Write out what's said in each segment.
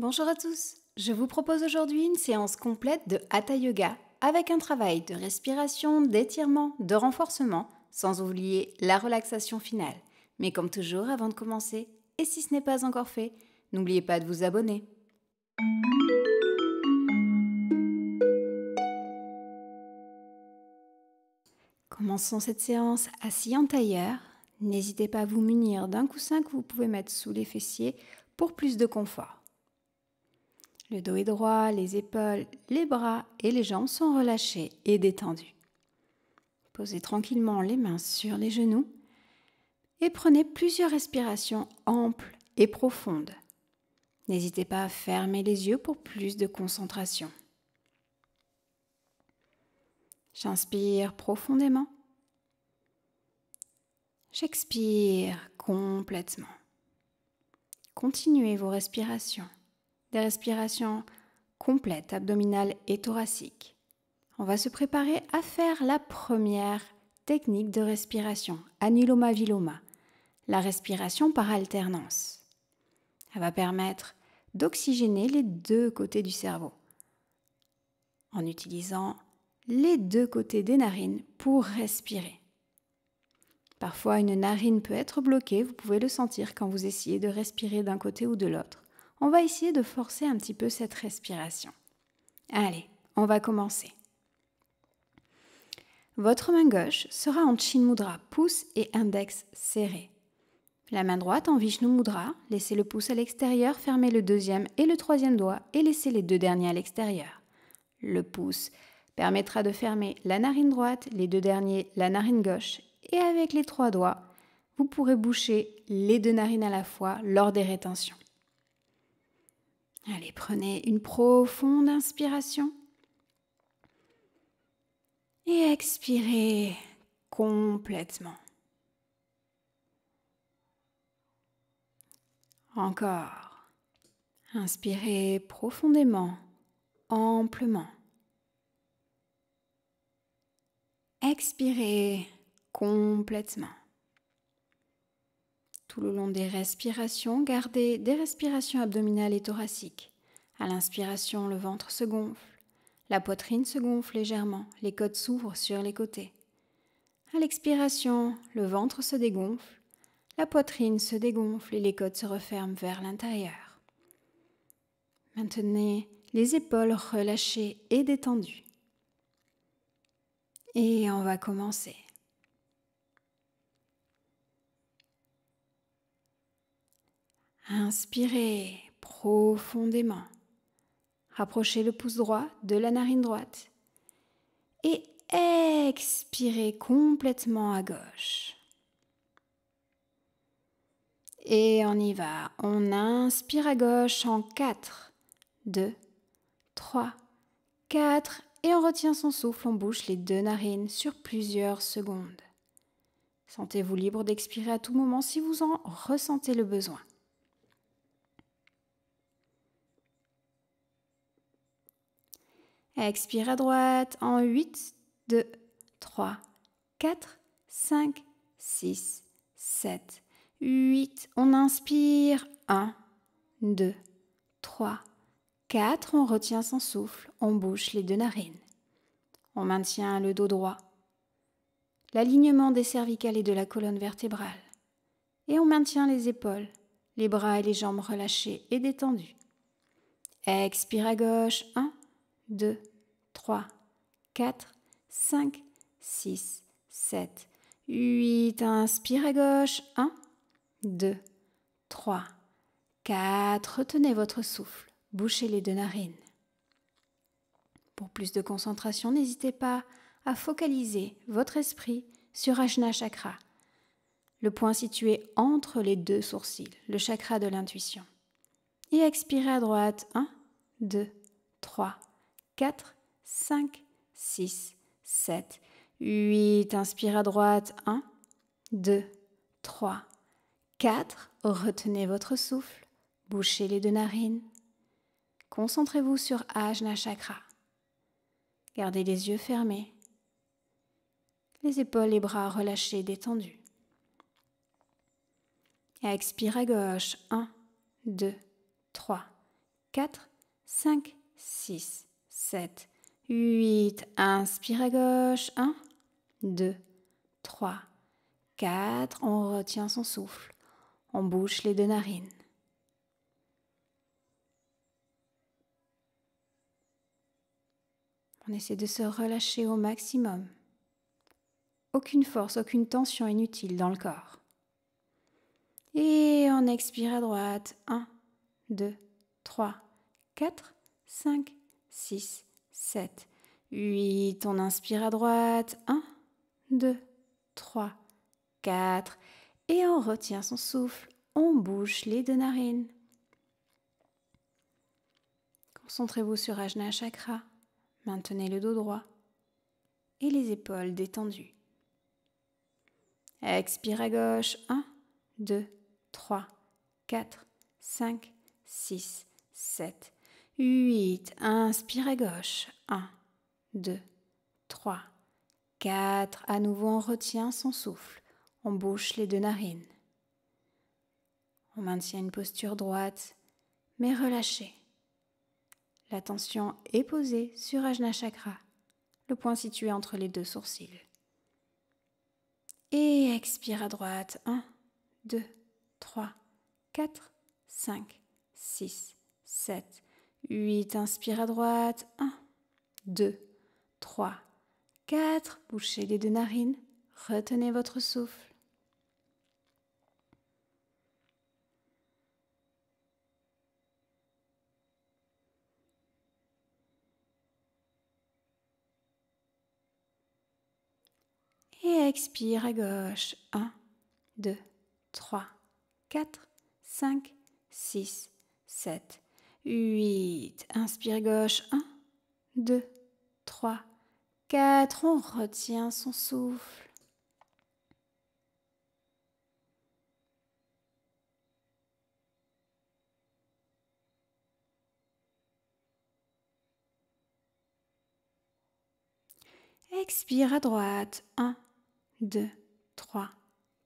Bonjour à tous, je vous propose aujourd'hui une séance complète de Hatha Yoga avec un travail de respiration, d'étirement, de renforcement, sans oublier la relaxation finale. Mais comme toujours, avant de commencer, et si ce n'est pas encore fait, n'oubliez pas de vous abonner. Commençons cette séance assis en tailleur. N'hésitez pas à vous munir d'un coussin que vous pouvez mettre sous les fessiers pour plus de confort. Le dos est droit, les épaules, les bras et les jambes sont relâchés et détendus. Posez tranquillement les mains sur les genoux et prenez plusieurs respirations amples et profondes. N'hésitez pas à fermer les yeux pour plus de concentration. J'inspire profondément. J'expire complètement. Continuez vos respirations des respirations complètes, abdominales et thoraciques. On va se préparer à faire la première technique de respiration, anuloma viloma, la respiration par alternance. Elle va permettre d'oxygéner les deux côtés du cerveau en utilisant les deux côtés des narines pour respirer. Parfois, une narine peut être bloquée, vous pouvez le sentir quand vous essayez de respirer d'un côté ou de l'autre on va essayer de forcer un petit peu cette respiration. Allez, on va commencer. Votre main gauche sera en Chin Mudra, pouce et index serré. La main droite en Vishnu Mudra, laissez le pouce à l'extérieur, fermez le deuxième et le troisième doigt et laissez les deux derniers à l'extérieur. Le pouce permettra de fermer la narine droite, les deux derniers la narine gauche et avec les trois doigts, vous pourrez boucher les deux narines à la fois lors des rétentions. Allez, prenez une profonde inspiration. Et expirez complètement. Encore. Inspirez profondément, amplement. Expirez complètement. Tout le long des respirations, gardez des respirations abdominales et thoraciques. À l'inspiration, le ventre se gonfle, la poitrine se gonfle légèrement, les côtes s'ouvrent sur les côtés. À l'expiration, le ventre se dégonfle, la poitrine se dégonfle et les côtes se referment vers l'intérieur. Maintenez les épaules relâchées et détendues. Et on va commencer. Inspirez profondément. Rapprochez le pouce droit de la narine droite. Et expirez complètement à gauche. Et on y va. On inspire à gauche en 4, 2, 3, 4. Et on retient son souffle, on bouche les deux narines sur plusieurs secondes. Sentez-vous libre d'expirer à tout moment si vous en ressentez le besoin. Expire à droite en 8, 2, 3, 4, 5, 6, 7, 8. On inspire 1, 2, 3, 4. On retient son souffle, on bouche les deux narines. On maintient le dos droit. L'alignement des cervicales et de la colonne vertébrale. Et on maintient les épaules, les bras et les jambes relâchés et détendus. Expire à gauche 1, 2, 3, 4, 5, 6, 7, 8. Inspire à gauche. 1, 2, 3, 4. Retenez votre souffle. Bouchez les deux narines. Pour plus de concentration, n'hésitez pas à focaliser votre esprit sur Ajna Chakra, le point situé entre les deux sourcils, le chakra de l'intuition. Et expirez à droite. 1, 2, 3, 4, 5, 6, 7, 8. Inspire à droite. 1, 2, 3, 4. Retenez votre souffle. Bouchez les deux narines. Concentrez-vous sur Ajna Chakra. Gardez les yeux fermés. Les épaules et bras relâchés, détendus. expire à gauche. 1, 2, 3, 4, 5, 6, 7, 8. Inspire à gauche. 1, 2, 3, 4. On retient son souffle. On bouche les deux narines. On essaie de se relâcher au maximum. Aucune force, aucune tension inutile dans le corps. Et on expire à droite. 1, 2, 3, 4, 5, 6, 7, 8. On inspire à droite. 1, 2, 3, 4. Et on retient son souffle. On bouche les deux narines. Concentrez-vous sur Ajna Chakra. Maintenez le dos droit et les épaules détendues. Expire à gauche. 1, 2, 3, 4, 5, 6, 7, 8. Inspire à gauche. 1, 2, 3, 4. À nouveau, on retient son souffle. On bouche les deux narines. On maintient une posture droite, mais relâchée. L'attention est posée sur Ajna Chakra, le point situé entre les deux sourcils. Et expire à droite. 1, 2, 3, 4, 5, 6, 7, 8, inspire à droite. 1, 2, 3, 4. Bouchez les deux narines. Retenez votre souffle. Et expire à gauche. 1, 2, 3, 4, 5, 6, 7, 8. Inspire gauche. 1, 2, 3, 4. On retient son souffle. Expire à droite. 1, 2, 3,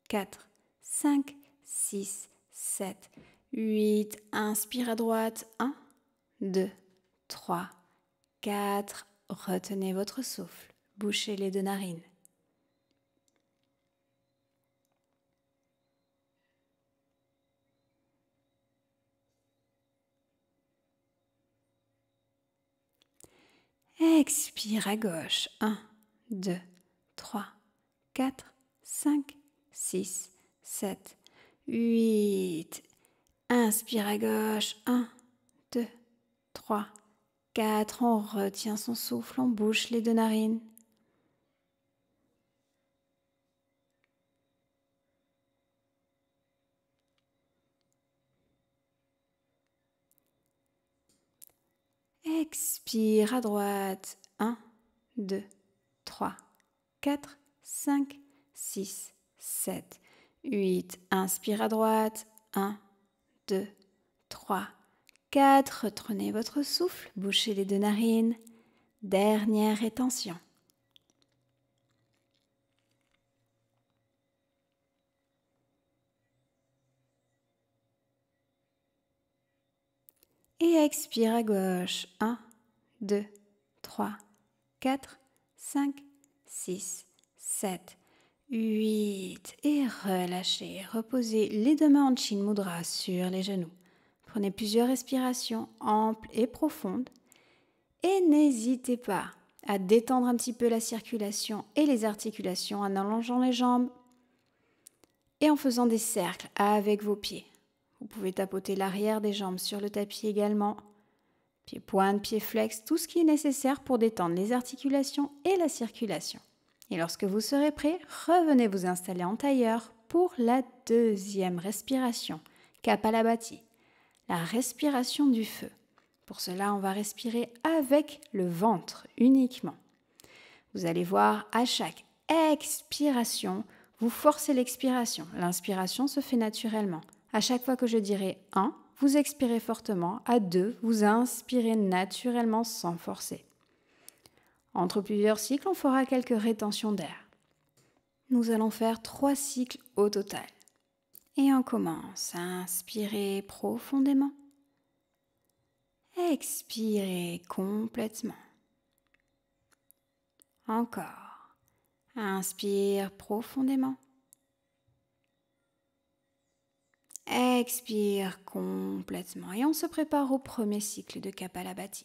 4, 5, 6, 7, 8, inspire à droite, 1, 2, 3, 4, retenez votre souffle, bouchez les deux narines. Expire à gauche. 1, 2, 3, 4, 5, 6, 7, 8. Inspire à gauche. 1, 2, 3, 4. On retient son souffle, on bouche les deux narines. Expire à droite. 1, 2, 3, 4, 5, 6, 7, 8. Inspire à droite. 1, 2, 3, 4. Retenez votre souffle, bouchez les deux narines. Dernière rétention. Et expire à gauche. 1, 2, 3, 4, 5, 6, 7, 8. Et relâchez. Reposez les deux mains en chin mudra sur les genoux. Prenez plusieurs respirations amples et profondes. Et n'hésitez pas à détendre un petit peu la circulation et les articulations en allongeant les jambes et en faisant des cercles avec vos pieds. Vous pouvez tapoter l'arrière des jambes sur le tapis également. Pieds pointe, pieds flex, tout ce qui est nécessaire pour détendre les articulations et la circulation. Et lorsque vous serez prêt, revenez vous installer en tailleur pour la deuxième respiration, Kapalabhati, la respiration du feu. Pour cela, on va respirer avec le ventre uniquement. Vous allez voir à chaque expiration, vous forcez l'expiration. L'inspiration se fait naturellement. À chaque fois que je dirai 1, vous expirez fortement. À 2, vous inspirez naturellement sans forcer. Entre plusieurs cycles, on fera quelques rétentions d'air. Nous allons faire trois cycles au total. Et on commence à inspirer profondément. Expirez complètement. Encore. Inspire profondément. Expire complètement et on se prépare au premier cycle de Kapalabhati.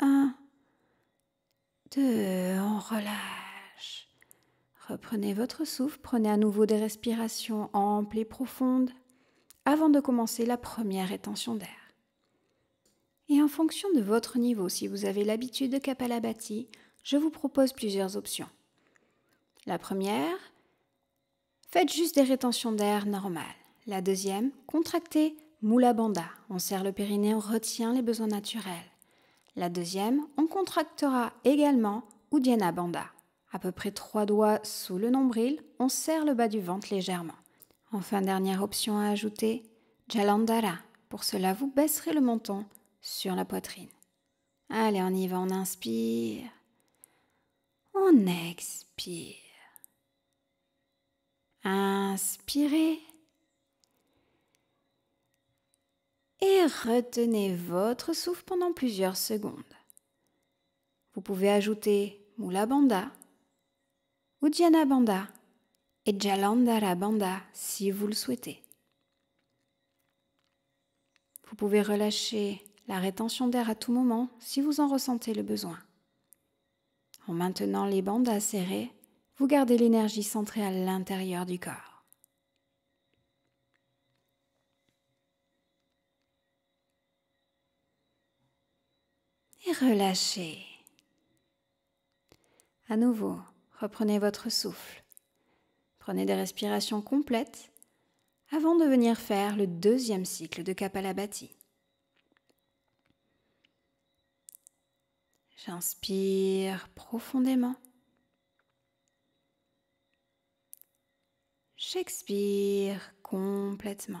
1, 2, on relâche. Reprenez votre souffle, prenez à nouveau des respirations amples et profondes avant de commencer la première rétention d'air. Et en fonction de votre niveau, si vous avez l'habitude de Kapalabhati, je vous propose plusieurs options. La première, faites juste des rétentions d'air normales. La deuxième, contractez Mula Bandha. On serre le périnée, on retient les besoins naturels. La deuxième, on contractera également Uddiyana Bandha. À peu près trois doigts sous le nombril, on serre le bas du ventre légèrement. Enfin, dernière option à ajouter, Jalandhara. Pour cela, vous baisserez le menton sur la poitrine. Allez, on y va, on inspire. On expire. Inspirez. et retenez votre souffle pendant plusieurs secondes. Vous pouvez ajouter Mula Bandha, Ujjana Bandha et Jalandhara Bandha si vous le souhaitez. Vous pouvez relâcher la rétention d'air à tout moment si vous en ressentez le besoin. En maintenant les bandas serrées, vous gardez l'énergie centrée à l'intérieur du corps. et relâchez. À nouveau, reprenez votre souffle. Prenez des respirations complètes avant de venir faire le deuxième cycle de Kapalabhati. J'inspire profondément. J'expire complètement.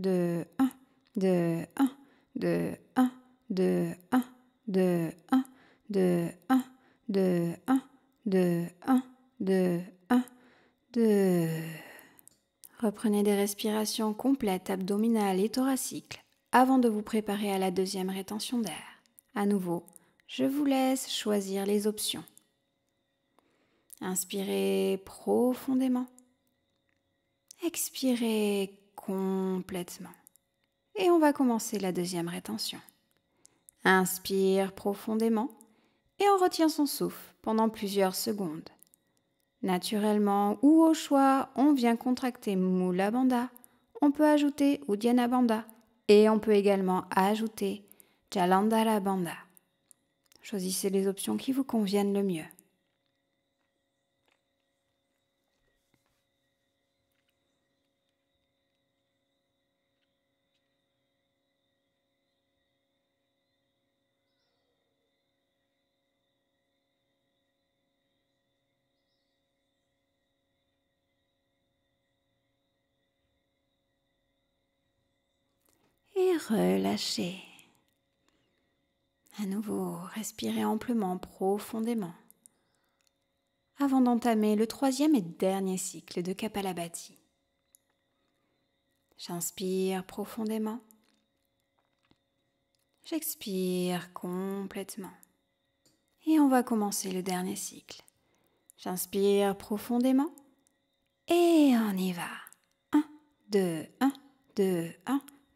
De 1, 2, 1, 2, 1, 2, 1, 2, 1, 2, 1, 2, 1, 2, 1, 2, 1, 2. Reprenez des respirations complètes, abdominales et thoraciques, avant de vous préparer à la deuxième rétention d'air. À nouveau, je vous laisse choisir les options. Inspirez profondément. Expirez complètement. Et on va commencer la deuxième rétention. Inspire profondément et on retient son souffle pendant plusieurs secondes. Naturellement ou au choix, on vient contracter Mula banda. on peut ajouter diana banda et on peut également ajouter Jalandhara banda. Choisissez les options qui vous conviennent le mieux. Relâchez, À nouveau, respirez amplement, profondément, avant d'entamer le troisième et dernier cycle de Kapalabhati. J'inspire profondément. J'expire complètement. Et on va commencer le dernier cycle. J'inspire profondément. Et on y va. 1, 2, 1, 2, 1.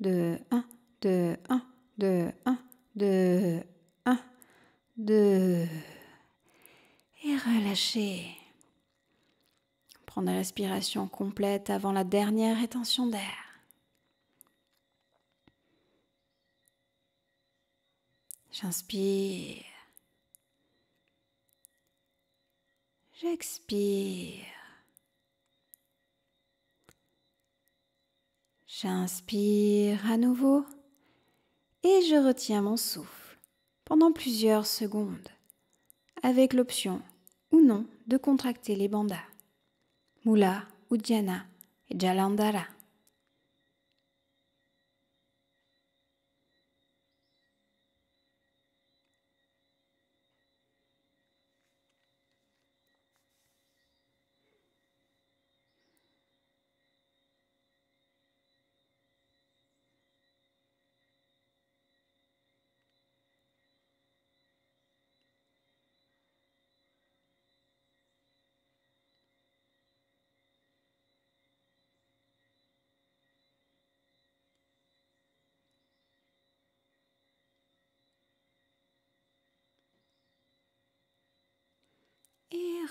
De 1, 2, 1, 2, 1, 2, 1, 2. Et relâchez. Prendre l'aspiration complète avant la dernière rétention d'air. J'inspire. J'expire. J'inspire à nouveau et je retiens mon souffle pendant plusieurs secondes avec l'option ou non de contracter les bandas, Mula, Udjana et Jalandhara.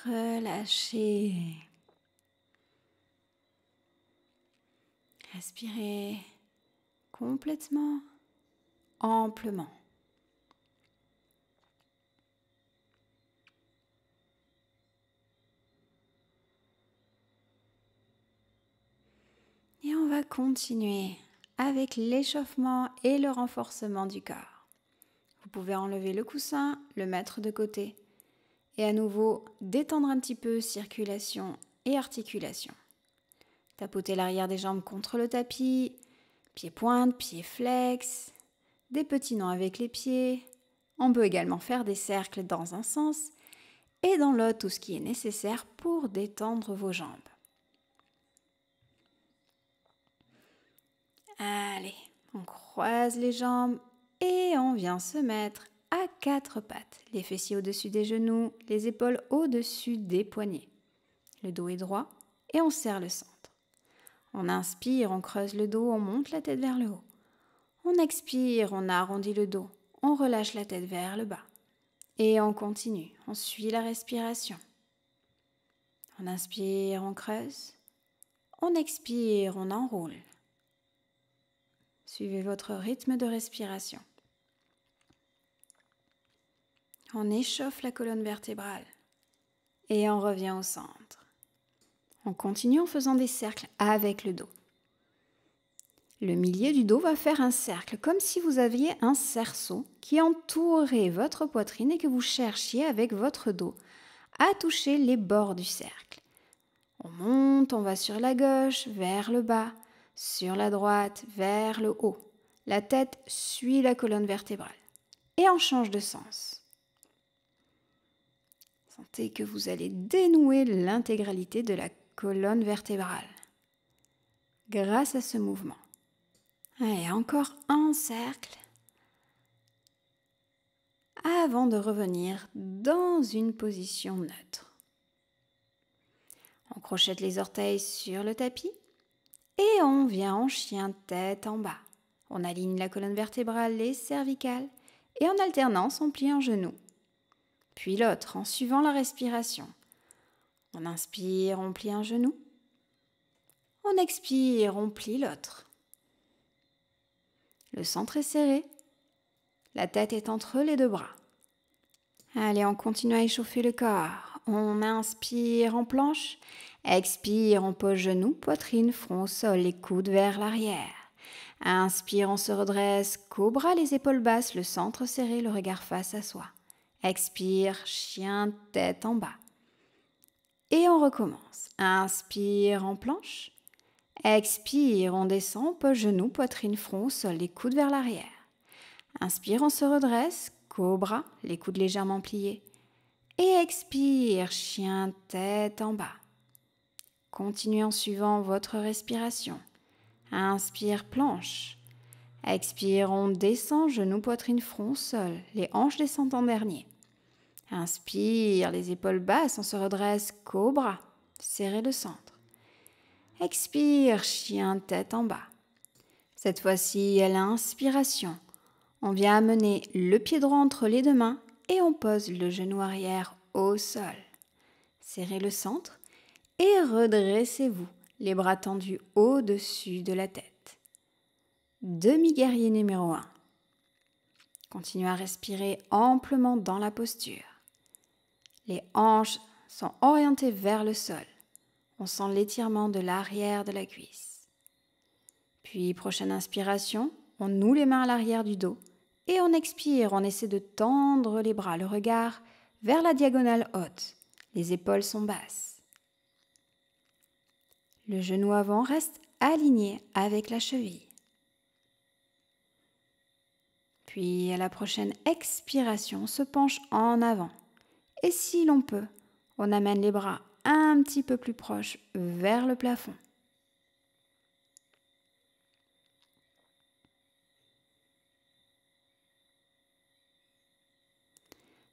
Relâchez, Respirez complètement, amplement. Et on va continuer avec l'échauffement et le renforcement du corps. Vous pouvez enlever le coussin, le mettre de côté et à nouveau, détendre un petit peu circulation et articulation. Tapoter l'arrière des jambes contre le tapis, pieds pointes, pieds flex, des petits noms avec les pieds. On peut également faire des cercles dans un sens et dans l'autre tout ce qui est nécessaire pour détendre vos jambes. Allez, on croise les jambes et on vient se mettre à quatre pattes, les fessiers au-dessus des genoux, les épaules au-dessus des poignets. Le dos est droit et on serre le centre. On inspire, on creuse le dos, on monte la tête vers le haut. On expire, on arrondit le dos, on relâche la tête vers le bas. Et on continue, on suit la respiration. On inspire, on creuse. On expire, on enroule. Suivez votre rythme de respiration. On échauffe la colonne vertébrale et on revient au centre. On continue en faisant des cercles avec le dos. Le milieu du dos va faire un cercle, comme si vous aviez un cerceau qui entourait votre poitrine et que vous cherchiez avec votre dos à toucher les bords du cercle. On monte, on va sur la gauche, vers le bas, sur la droite, vers le haut. La tête suit la colonne vertébrale et on change de sens et que vous allez dénouer l'intégralité de la colonne vertébrale grâce à ce mouvement. Et encore un cercle avant de revenir dans une position neutre. On crochette les orteils sur le tapis et on vient en chien tête en bas. On aligne la colonne vertébrale et cervicale et en alternance on plie un genou puis l'autre en suivant la respiration. On inspire, on plie un genou. On expire, on plie l'autre. Le centre est serré. La tête est entre les deux bras. Allez, on continue à échauffer le corps. On inspire en planche. Expire, on pose genoux, poitrine, front au sol, les coudes vers l'arrière. Inspire, on se redresse, cobra, les épaules basses, le centre serré, le regard face à soi. Expire, chien, tête en bas. Et on recommence. Inspire en planche. Expire, on descend, genoux, poitrine, front, sol, les coudes vers l'arrière. Inspire, on se redresse, cobra, les coudes légèrement pliés. Et expire, chien, tête en bas. Continuez en suivant votre respiration. Inspire, planche. Expire, on descend, genou, poitrine, front, sol. Les hanches descendent en dernier. Inspire, les épaules basses, on se redresse, cobra, serrez le centre. Expire, chien, tête en bas. Cette fois-ci, à l'inspiration, on vient amener le pied droit entre les deux mains et on pose le genou arrière au sol. Serrez le centre et redressez-vous, les bras tendus au-dessus de la tête. Demi-guerrier numéro 1. Continue à respirer amplement dans la posture. Les hanches sont orientées vers le sol. On sent l'étirement de l'arrière de la cuisse. Puis, prochaine inspiration, on noue les mains à l'arrière du dos et on expire, on essaie de tendre les bras, le regard vers la diagonale haute. Les épaules sont basses. Le genou avant reste aligné avec la cheville. Puis à la prochaine expiration, on se penche en avant. Et si l'on peut, on amène les bras un petit peu plus proches vers le plafond.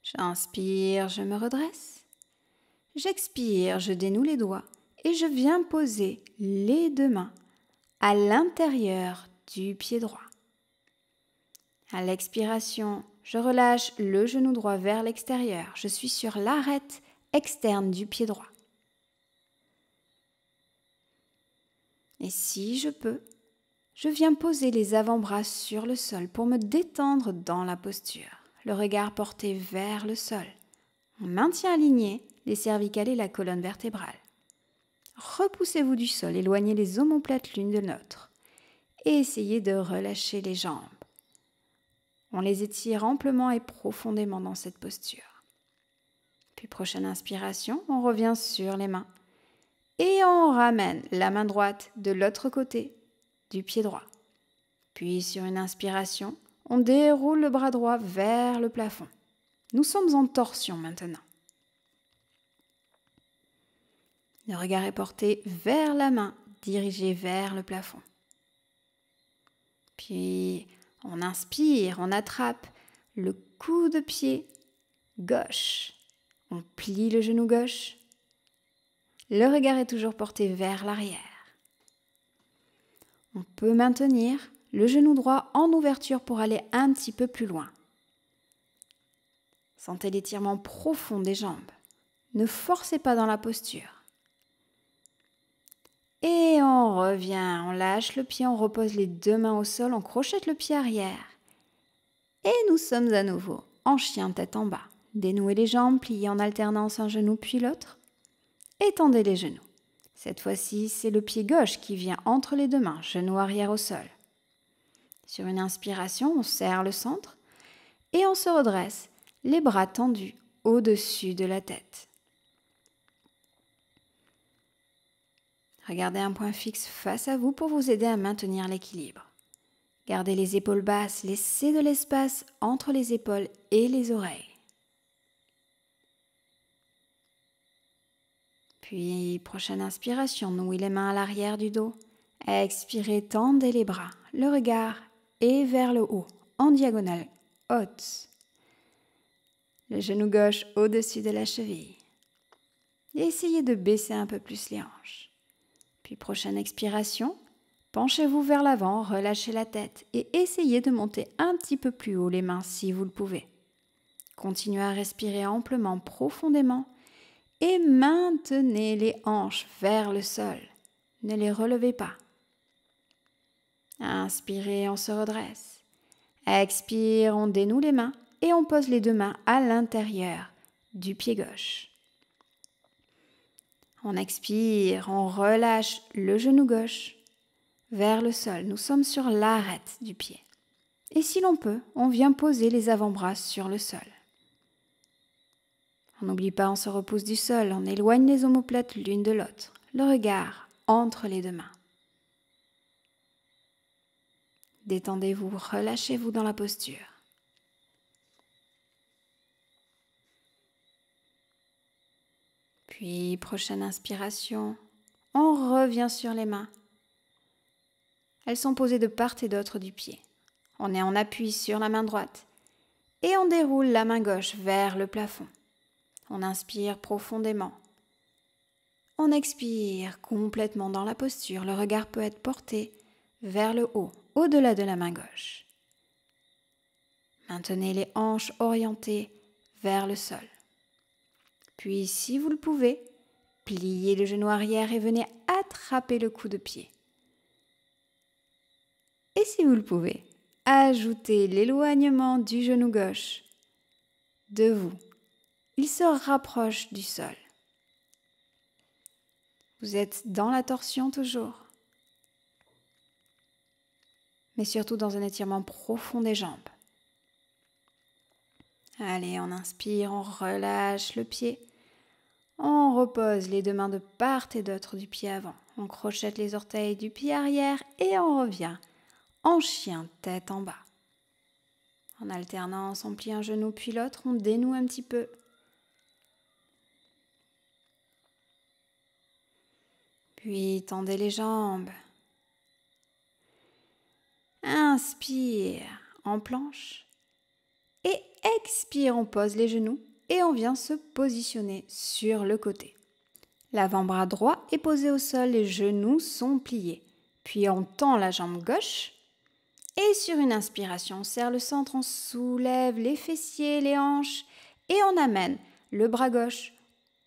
J'inspire, je me redresse. J'expire, je dénoue les doigts et je viens poser les deux mains à l'intérieur du pied droit. À l'expiration, je relâche le genou droit vers l'extérieur. Je suis sur l'arête externe du pied droit. Et si je peux, je viens poser les avant-bras sur le sol pour me détendre dans la posture. Le regard porté vers le sol. On maintient aligné les cervicales et la colonne vertébrale. Repoussez-vous du sol, éloignez les omoplates l'une de l'autre et essayez de relâcher les jambes. On les étire amplement et profondément dans cette posture. Puis prochaine inspiration, on revient sur les mains. Et on ramène la main droite de l'autre côté du pied droit. Puis sur une inspiration, on déroule le bras droit vers le plafond. Nous sommes en torsion maintenant. Le regard est porté vers la main, dirigé vers le plafond. Puis on inspire, on attrape le coup de pied gauche. On plie le genou gauche. Le regard est toujours porté vers l'arrière. On peut maintenir le genou droit en ouverture pour aller un petit peu plus loin. Sentez l'étirement profond des jambes. Ne forcez pas dans la posture. Et on revient, on lâche le pied, on repose les deux mains au sol, on crochette le pied arrière. Et nous sommes à nouveau en chien tête en bas. Dénouez les jambes, pliez en alternance un genou puis l'autre. Étendez les genoux. Cette fois-ci, c'est le pied gauche qui vient entre les deux mains, genou arrière au sol. Sur une inspiration, on serre le centre et on se redresse, les bras tendus au-dessus de la tête. Regardez un point fixe face à vous pour vous aider à maintenir l'équilibre. Gardez les épaules basses, laissez de l'espace entre les épaules et les oreilles. Puis, prochaine inspiration, nouez les mains à l'arrière du dos. Expirez, tendez les bras, le regard et vers le haut, en diagonale haute. Le genou gauche au-dessus de la cheville. essayez de baisser un peu plus les hanches. Puis prochaine expiration, penchez-vous vers l'avant, relâchez la tête et essayez de monter un petit peu plus haut les mains si vous le pouvez. Continuez à respirer amplement, profondément et maintenez les hanches vers le sol. Ne les relevez pas. Inspirez, on se redresse. Expire, on dénoue les mains et on pose les deux mains à l'intérieur du pied gauche. On expire, on relâche le genou gauche vers le sol. Nous sommes sur l'arête du pied. Et si l'on peut, on vient poser les avant-bras sur le sol. On n'oublie pas, on se repousse du sol, on éloigne les omoplates l'une de l'autre, le regard entre les deux mains. Détendez-vous, relâchez-vous dans la posture. Puis, prochaine inspiration, on revient sur les mains. Elles sont posées de part et d'autre du pied. On est en appui sur la main droite et on déroule la main gauche vers le plafond. On inspire profondément. On expire complètement dans la posture. Le regard peut être porté vers le haut, au-delà de la main gauche. Maintenez les hanches orientées vers le sol. Puis, si vous le pouvez, pliez le genou arrière et venez attraper le coup de pied. Et si vous le pouvez, ajoutez l'éloignement du genou gauche de vous. Il se rapproche du sol. Vous êtes dans la torsion toujours, mais surtout dans un étirement profond des jambes. Allez, on inspire, on relâche le pied. On repose les deux mains de part et d'autre du pied avant. On crochette les orteils du pied arrière et on revient en chien tête en bas. En alternance, on plie un genou puis l'autre, on dénoue un petit peu. Puis tendez les jambes. Inspire en planche et expire, on pose les genoux et on vient se positionner sur le côté. L'avant-bras droit est posé au sol, les genoux sont pliés. Puis on tend la jambe gauche et sur une inspiration, on serre le centre, on soulève les fessiers, les hanches et on amène le bras gauche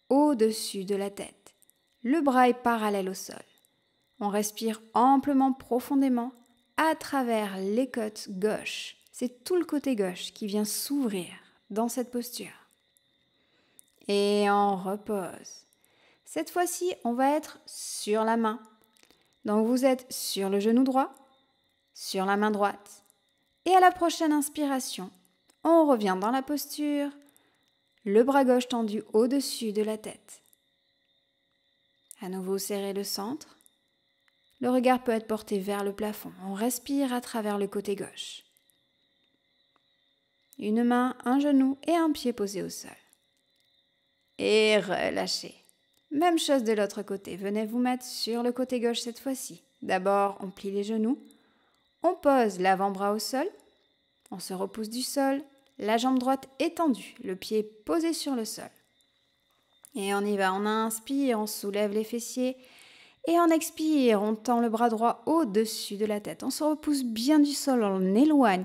au-dessus de la tête. Le bras est parallèle au sol. On respire amplement, profondément, à travers les côtes gauches. C'est tout le côté gauche qui vient s'ouvrir dans cette posture et on repose. Cette fois-ci, on va être sur la main. Donc vous êtes sur le genou droit, sur la main droite. Et à la prochaine inspiration, on revient dans la posture, le bras gauche tendu au-dessus de la tête. À nouveau, serrez le centre. Le regard peut être porté vers le plafond. On respire à travers le côté gauche. Une main, un genou et un pied posés au sol et relâchez. Même chose de l'autre côté. Venez vous mettre sur le côté gauche cette fois-ci. D'abord, on plie les genoux. On pose l'avant-bras au sol. On se repousse du sol. La jambe droite étendue, le pied posé sur le sol. Et on y va. On inspire, on soulève les fessiers. Et on expire, on tend le bras droit au-dessus de la tête. On se repousse bien du sol, on éloigne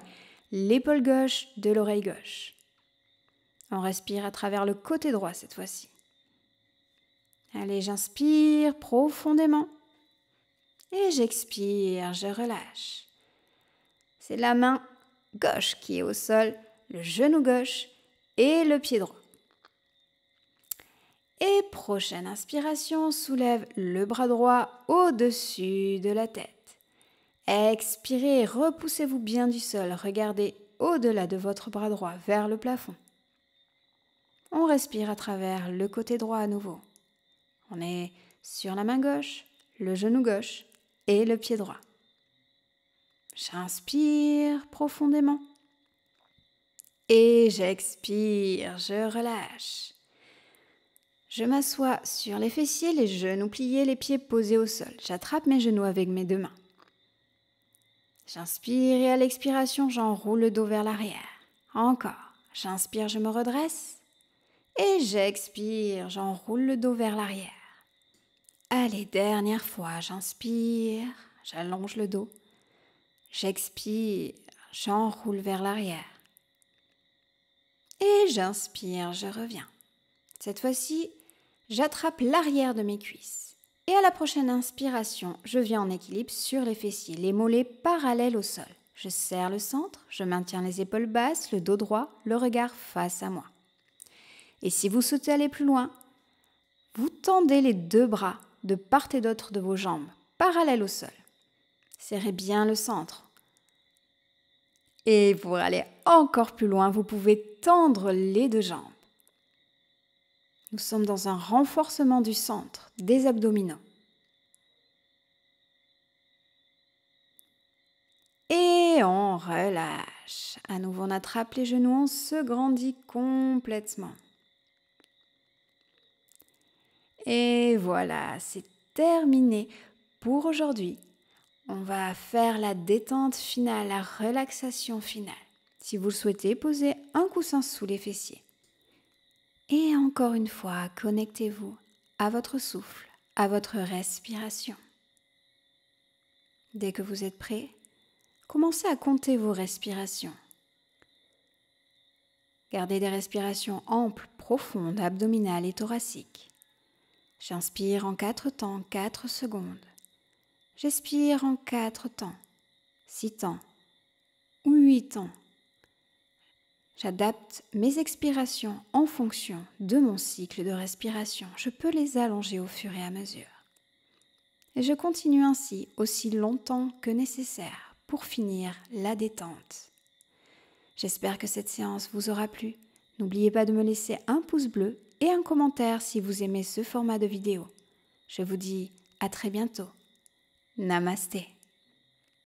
l'épaule gauche de l'oreille gauche. On respire à travers le côté droit cette fois-ci. Allez, j'inspire profondément. Et j'expire, je relâche. C'est la main gauche qui est au sol, le genou gauche et le pied droit. Et prochaine inspiration, soulève le bras droit au-dessus de la tête. Expirez, repoussez-vous bien du sol, regardez au-delà de votre bras droit vers le plafond. On respire à travers le côté droit à nouveau. On est sur la main gauche, le genou gauche et le pied droit. J'inspire profondément. Et j'expire, je relâche. Je m'assois sur les fessiers, les genoux pliés, les pieds posés au sol. J'attrape mes genoux avec mes deux mains. J'inspire et à l'expiration, j'enroule le dos vers l'arrière. Encore. J'inspire, je me redresse. Et j'expire, j'enroule le dos vers l'arrière. Allez, dernière fois, j'inspire, j'allonge le dos. J'expire, j'enroule vers l'arrière. Et j'inspire, je reviens. Cette fois-ci, j'attrape l'arrière de mes cuisses. Et à la prochaine inspiration, je viens en équilibre sur les fessiers, les mollets parallèles au sol. Je serre le centre, je maintiens les épaules basses, le dos droit, le regard face à moi. Et si vous souhaitez aller plus loin, vous tendez les deux bras de part et d'autre de vos jambes, parallèles au sol. Serrez bien le centre. Et pour aller encore plus loin, vous pouvez tendre les deux jambes. Nous sommes dans un renforcement du centre, des abdominaux. Et on relâche. À nouveau, on attrape les genoux, on se grandit complètement. Et voilà, c'est terminé pour aujourd'hui. On va faire la détente finale, la relaxation finale. Si vous le souhaitez, posez un coussin sous les fessiers. Et encore une fois, connectez-vous à votre souffle, à votre respiration. Dès que vous êtes prêt, commencez à compter vos respirations. Gardez des respirations amples, profondes, abdominales et thoraciques. J'inspire en quatre temps, 4 secondes. J'expire en quatre temps, 6 temps ou 8 temps. J'adapte mes expirations en fonction de mon cycle de respiration. Je peux les allonger au fur et à mesure. Et je continue ainsi aussi longtemps que nécessaire pour finir la détente. J'espère que cette séance vous aura plu. N'oubliez pas de me laisser un pouce bleu et un commentaire si vous aimez ce format de vidéo. Je vous dis à très bientôt. Namaste.